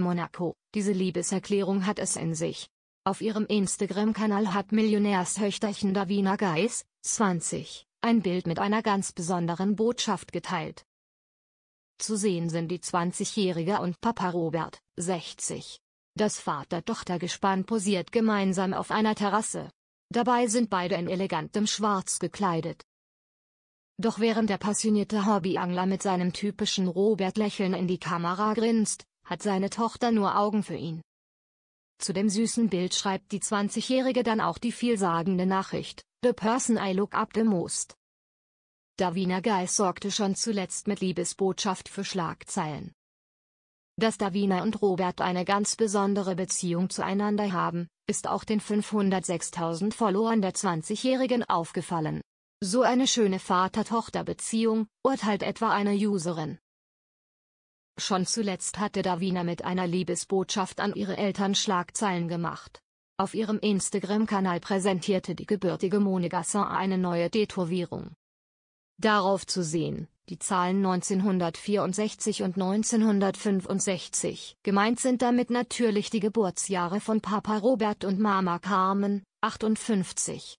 Monaco. Diese Liebeserklärung hat es in sich. Auf ihrem Instagram-Kanal hat Millionärstöchterchen Davina Geis, 20, ein Bild mit einer ganz besonderen Botschaft geteilt. Zu sehen sind die 20-Jährige und Papa Robert, 60. Das Vater-Tochter-Gespann posiert gemeinsam auf einer Terrasse. Dabei sind beide in elegantem Schwarz gekleidet. Doch während der passionierte Hobbyangler mit seinem typischen Robert-Lächeln in die Kamera grinst, hat seine Tochter nur Augen für ihn. Zu dem süßen Bild schreibt die 20-Jährige dann auch die vielsagende Nachricht, The person I look up the most. Davina Geis sorgte schon zuletzt mit Liebesbotschaft für Schlagzeilen. Dass Davina und Robert eine ganz besondere Beziehung zueinander haben, ist auch den 506.000 Followern der 20-Jährigen aufgefallen. So eine schöne Vater-Tochter-Beziehung, urteilt etwa eine Userin. Schon zuletzt hatte Davina mit einer Liebesbotschaft an ihre Eltern Schlagzeilen gemacht. Auf ihrem Instagram-Kanal präsentierte die gebürtige Monegassin eine neue Detourierung. Darauf zu sehen, die Zahlen 1964 und 1965. Gemeint sind damit natürlich die Geburtsjahre von Papa Robert und Mama Carmen, 58,